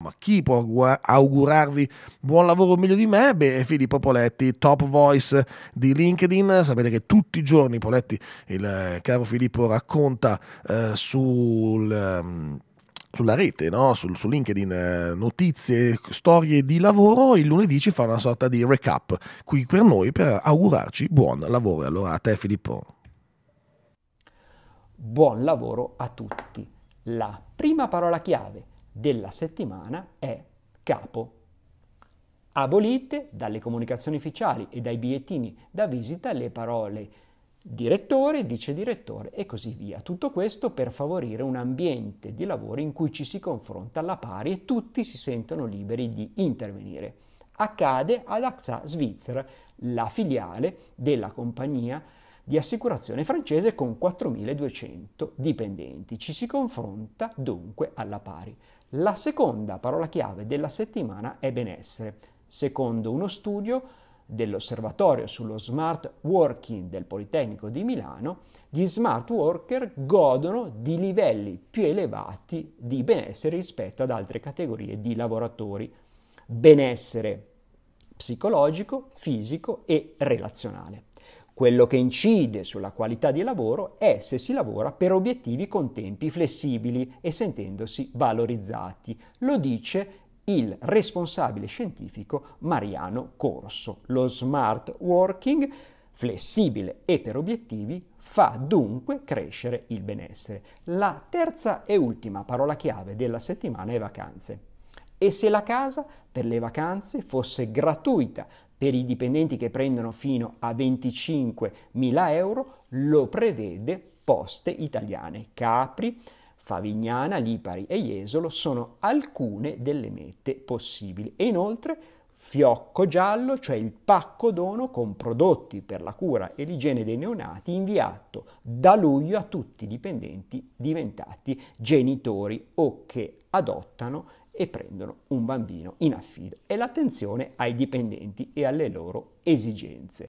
Ma chi può augurarvi buon lavoro meglio di me? Beh, Filippo Poletti, top voice di LinkedIn. Sapete che tutti i giorni Poletti, il caro Filippo, racconta eh, sul... Um, sulla rete, no? su, su, LinkedIn, eh, notizie, storie di lavoro, il lunedì ci fa una sorta di recap qui per noi per augurarci buon lavoro. Allora a te Filippo. Buon lavoro a tutti. La prima parola chiave della settimana è capo. Abolite dalle comunicazioni ufficiali e dai bigliettini da visita le parole direttore, vice direttore e così via. Tutto questo per favorire un ambiente di lavoro in cui ci si confronta alla pari e tutti si sentono liberi di intervenire. Accade ad AXA Svizzera, la filiale della compagnia di assicurazione francese con 4.200 dipendenti. Ci si confronta dunque alla pari. La seconda parola chiave della settimana è benessere. Secondo uno studio dell'Osservatorio sullo Smart Working del Politecnico di Milano, gli smart worker godono di livelli più elevati di benessere rispetto ad altre categorie di lavoratori. Benessere psicologico, fisico e relazionale. Quello che incide sulla qualità di lavoro è se si lavora per obiettivi con tempi flessibili e sentendosi valorizzati. Lo dice il responsabile scientifico Mariano Corso. Lo smart working flessibile e per obiettivi fa dunque crescere il benessere. La terza e ultima parola chiave della settimana è vacanze. E se la casa per le vacanze fosse gratuita per i dipendenti che prendono fino a 25.000 euro lo prevede Poste Italiane. Capri, Favignana, Lipari e Jesolo sono alcune delle mete possibili. E inoltre fiocco giallo, cioè il pacco dono con prodotti per la cura e l'igiene dei neonati inviato da luglio a tutti i dipendenti diventati genitori o che adottano e prendono un bambino in affido e l'attenzione ai dipendenti e alle loro esigenze.